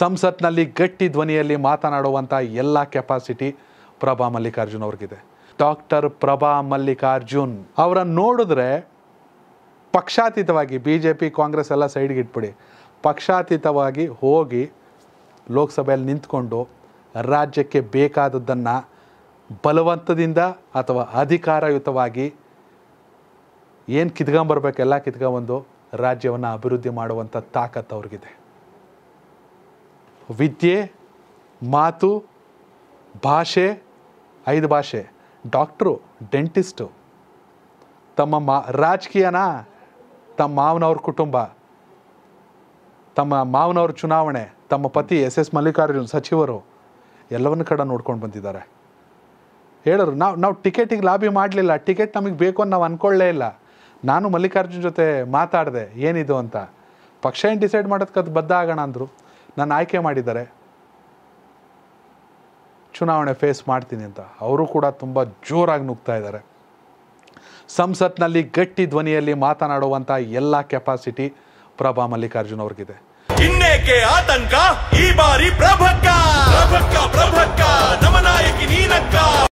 ಸಂಸತ್ನಲ್ಲಿ ಗಟ್ಟಿ ಧ್ವನಿಯಲ್ಲಿ ಮಾತನಾಡುವಂಥ ಎಲ್ಲ ಕೆಪಾಸಿಟಿ ಪ್ರಭಾ ಮಲ್ಲಿಕಾರ್ಜುನ್ ಅವ್ರಿಗಿದೆ ಡಾಕ್ಟರ್ ಪ್ರಭಾ ಮಲ್ಲಿಕಾರ್ಜುನ್ ಅವರನ್ನು ನೋಡಿದ್ರೆ ಪಕ್ಷಾತೀತವಾಗಿ ಬಿ ಜೆ ಪಿ ಕಾಂಗ್ರೆಸ್ ಎಲ್ಲ ಸೈಡ್ಗೆ ಇಟ್ಬಿಡಿ ಪಕ್ಷಾತೀತವಾಗಿ ಹೋಗಿ ಲೋಕಸಭೆಯಲ್ಲಿ ನಿಂತ್ಕೊಂಡು ರಾಜ್ಯಕ್ಕೆ ಬೇಕಾದದ್ದನ್ನು ಬಲವಂತದಿಂದ ಅಥವಾ ಅಧಿಕಾರಯುತವಾಗಿ ಏನು ಕಿತ್ಕೊಂಬರ್ಬೇಕೆಲ್ಲ ಕಿತ್ಕೊಂಬಂದು ರಾಜ್ಯವನ್ನು ಅಭಿವೃದ್ಧಿ ಮಾಡುವಂಥ ತಾಕತ್ತು ಅವ್ರಿಗಿದೆ ವಿದ್ಯೆ ಮಾತು ಭಾಷೆ ಐದು ಭಾಷೆ ಡಾಕ್ಟ್ರು ಡೆಂಟಿಸ್ಟು ತಮ್ಮ ಮಾ ರಾಜಕೀಯನ ತಮ್ಮ ಮಾವನವ್ರ ಕುಟುಂಬ ತಮ್ಮ ಮಾವನವ್ರ ಚುನಾವಣೆ ತಮ್ಮ ಪತಿ ಎಸ್ ಎಸ್ ಮಲ್ಲಿಕಾರ್ಜುನ್ ಸಚಿವರು ಎಲ್ಲವನ್ನು ಕಡೆ ನೋಡ್ಕೊಂಡು ಬಂದಿದ್ದಾರೆ ಹೇಳೋರು ನಾವು ನಾವು ಟಿಕೆಟಿಗೆ ಲಾಬಿ ಮಾಡಲಿಲ್ಲ ಟಿಕೆಟ್ ನಮಗೆ ಬೇಕು ಅಂತ ನಾವು ಅಂದ್ಕೊಳ್ಳೇ ಇಲ್ಲ ನಾನು ಮಲ್ಲಿಕಾರ್ಜುನ್ ಜೊತೆ ಮಾತಾಡಿದೆ ಏನಿದು ಅಂತ ಪಕ್ಷ ಏನು ಡಿಸೈಡ್ ಮಾಡೋದಕ್ಕೆ ಅದು ಬದ್ಧ ಆಗೋಣ ಅಂದರು ನನ್ನ ಆಯ್ಕೆ ಮಾಡಿದ್ದಾರೆ ಚುನಾವಣೆ ಫೇಸ್ ಮಾಡ್ತೀನಿ ಅಂತ ಅವರು ಕೂಡ ತುಂಬ ಜೋರಾಗಿ ನುಗ್ತಾ ಇದ್ದಾರೆ ಸಂಸತ್ನಲ್ಲಿ ಗಟ್ಟಿ ಧ್ವನಿಯಲ್ಲಿ ಮಾತನಾಡುವಂಥ ಎಲ್ಲ ಕೆಪಾಸಿಟಿ ಪ್ರಭಾ ಮಲ್ಲಿಕಾರ್ಜುನ್ ಅವ್ರಿಗಿದೆ ಇನ್ನೇಕೆ ಆತಂಕ